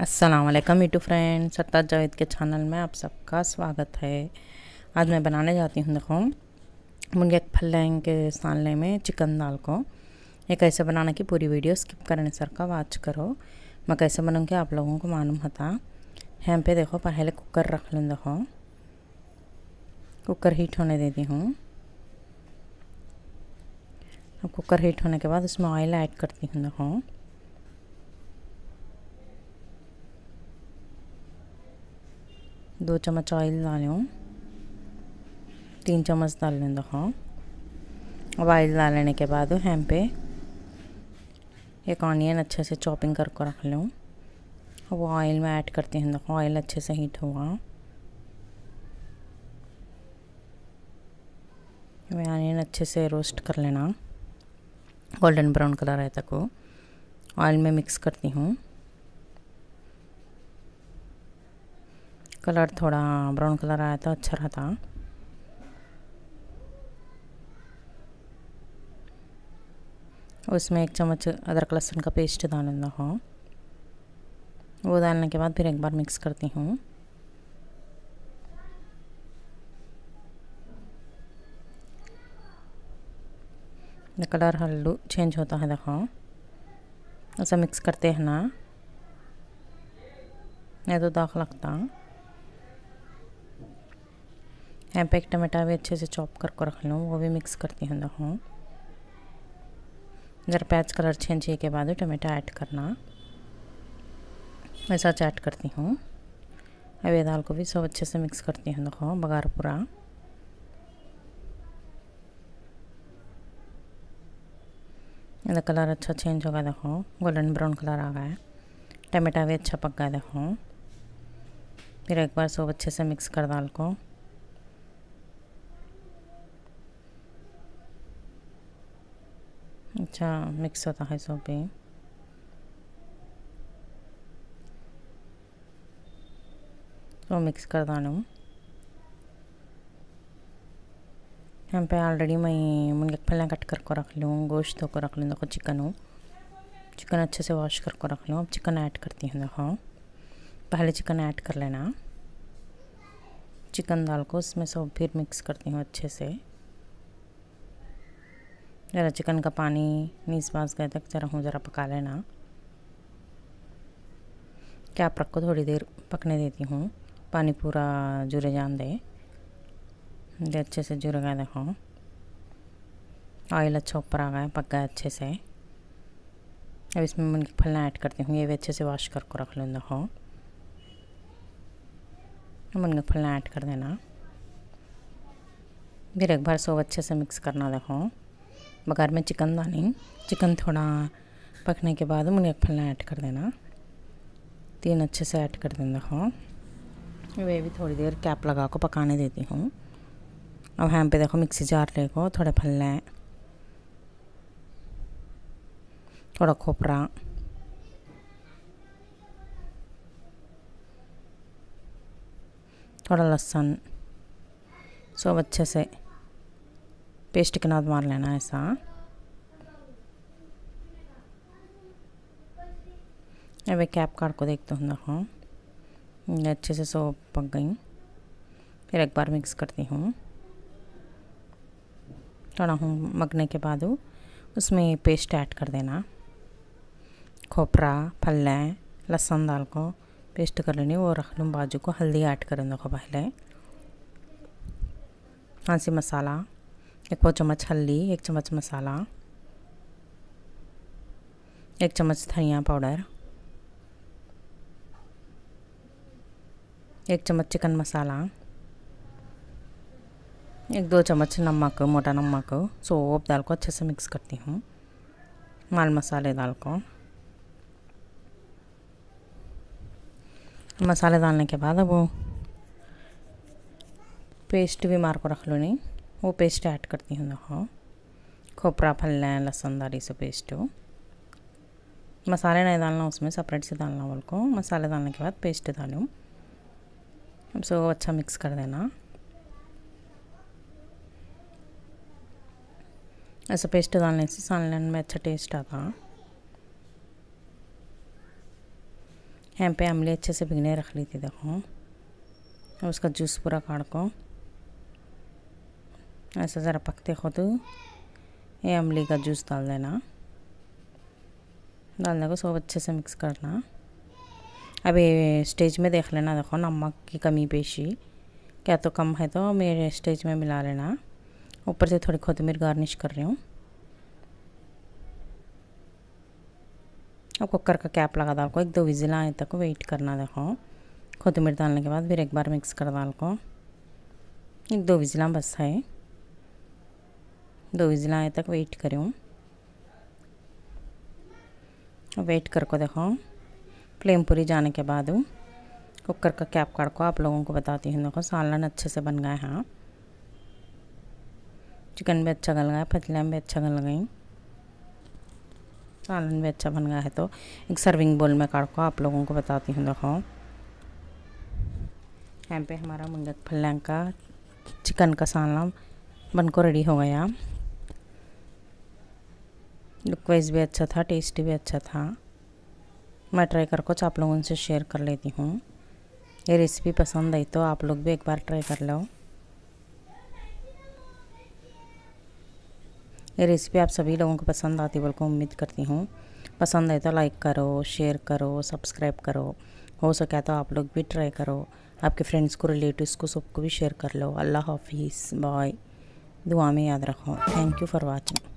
वालेकुम Yutu friend सत्ता जावेद के चैनल में आप सबका स्वागत है आज मैं बनाने जाती हूँ देखो मुर्गे फलेंग के सालने में चिकन दाल को ये कैसे बनाने की पूरी वीडियो स्किप करने सर का वाच करो मैं कैसे बनूँगी आप लोगों को मालूम होता यहाँ पे देखो पहले कुकर रख लूँ देखो कुकर हीट होने देती हूँ अब कुकर हीट होने के बाद उसमें ऑयल ऐड करती हूँ देखो दो चम्मच ऑयल डालूँ तीन चम्मच लें देखो अब ऑयल डालने के बाद हेम पे एक ऑनियन अच्छे से चॉपिंग करके रख लूँ अब वो ऑयल में ऐड करती हूँ देखो ऑयल अच्छे से हीट हुआ हमें ऑनियन अच्छे से रोस्ट कर लेना गोल्डन ब्राउन कलर आए तक वो ऑयल में मिक्स करती हूँ कलर थोड़ा ब्राउन कलर आया था अच्छा रहता उसमें एक चम्मच अदरक लहसुन का पेस्ट डाल रहा वो डालने के बाद फिर एक बार मिक्स करती हूँ कलर हल्लू चेंज होता है देखो ऐसा मिक्स करते हैं ना नहीं तो दाख लगता यहाँ पे एक टमाटा भी अच्छे से चॉप करके रख लूँ वो भी मिक्स करती हूँ देखो ज़रा प्याज कलर चेंज होने के बाद टमाटा ऐड करना मैं सच ऐड करती हूँ अब ये दाल को भी सब अच्छे से मिक्स करती हूँ देखो बघार पूरा इधर कलर अच्छा चेंज होगा देखो गोल्डन ब्राउन कलर आ गया है टमाटा भी अच्छा पक गया देखो फिर एक बार सब अच्छे से मिक्स कर दाल को अच्छा मिक्स होता है सब भी तो मिक्स कर हूँ यहाँ पे ऑलरेडी मैं मुनगफलियाँ कट कर को रख लूँ गोश्त को रख लूँ देखो चिकन चिकन अच्छे से वॉश कर को रख लूँ अब चिकन ऐड करती हूँ देखो पहले चिकन ऐड कर लेना चिकन दाल को उसमें सब फिर मिक्स करती हूँ अच्छे से ज़रा चिकन का पानी नीस पास गए तक ज़रा हूँ ज़रा पका लेना क्या रख को थोड़ी देर पकने देती हूँ पानी पूरा जुड़े जान दे अच्छे से जुड़ गया देखो ऑयल अच्छा ऊपर आ गया पक गया अच्छे से अब इसमें फलना ऐड करती हूँ ये भी अच्छे से वॉश कर को रख लूँ देखो फलना ऐड कर देना फिर एक बार सब अच्छे से मिक्स करना देखो बघार में चिकन डालेंगे चिकन थोड़ा पकने के बाद फलना ऐड कर देना तीन अच्छे से ऐड कर देना हो हाँ। वे भी थोड़ी देर कैप लगा कर पकाने देती हूँ अब यहाँ पे देखो मिक्सी जार लेको थोड़े फल थोड़ा खोपरा थोड़ा लहसुन सब अच्छे से पेस्ट के नाद मार लेना है ऐसा अब कैप कार्ड को देखते हूँ देखो अच्छे से सो पक गई फिर एक बार मिक्स करती हूँ थोड़ा हूँ मगने के बाद उसमें पेस्ट ऐड कर देना खोपरा फल लहसुन दाल को पेस्ट कर लेनी और रख लूँ बाजू को हल्दी ऐड करें देखो पहले हाँसी मसाला एक चम्मच हल्दी एक चम्मच मसाला एक चम्मच धनिया पाउडर एक चम्मच चिकन मसाला एक दो चम्मच नमक मोटा नमक सोप दाल को अच्छे से मिक्स करती हूँ माल मसाले दाल को मसाले डालने के बाद अब पेस्ट भी मार को रख लूँगी वो पेस्ट ऐड करती हूँ देखो खोपरा है लहसुन दारीसो पेस्ट मसाले नहीं डालना उसमें सेपरेट से डालना बोल को मसाले डालने के बाद पेस्ट डालूँ अब सो अच्छा मिक्स कर देना ऐसा पेस्ट डालने से सालन में अच्छा टेस्ट आता यहाँ पे अमली अच्छे से भिगने रख ली थी देखो अब उसका जूस पूरा काट को ऐसा ज़रा पकते तो ये अमली का जूस डाल देना डालने को सब अच्छे से मिक्स करना अब ये स्टेज में देख लेना देखो नमक की कमी पेशी क्या तो कम है तो मेरे स्टेज में मिला लेना ऊपर से थोड़ी खोतमीर गार्निश कर रही हूँ अब कुकर का कैप लगा दाल को एक दो विजिल आए तक वेट करना देखो खोतमीर डालने के बाद फिर एक बार मिक्स कर दाल को एक दो विजिला बस है दो विजिल आए तक वेट करूँ वेट कर को देखो फ्लेम पूरी जाने के बाद कुकर का कैप काट को आप लोगों को बताती हूँ देखो सालन अच्छे से बन गए हाँ चिकन भी अच्छा गल गया फतलैम भी अच्छा गल गई सालन भी अच्छा बन गया है तो एक सर्विंग बोल में काट को आप लोगों को बताती हूँ देखो यहाँ पे हमारा मुंगक फल्लैंग का चिकन का सालन बन को रेडी हो गया लुक वाइज भी अच्छा था टेस्ट भी अच्छा था मैं ट्राई कर कुछ आप लोगों से शेयर कर लेती हूँ ये रेसिपी पसंद आई तो आप लोग भी एक बार ट्राई कर लो ये रेसिपी आप सभी लोगों को पसंद आती को उम्मीद करती हूँ पसंद आए तो लाइक करो शेयर करो सब्सक्राइब करो हो सके तो आप लोग भी ट्राई करो आपके फ्रेंड्स को रिलेटिव्स को सबको भी शेयर कर लो अल्लाह हाफिज़ बाय दुआ में याद रखो थैंक यू फॉर वॉचिंग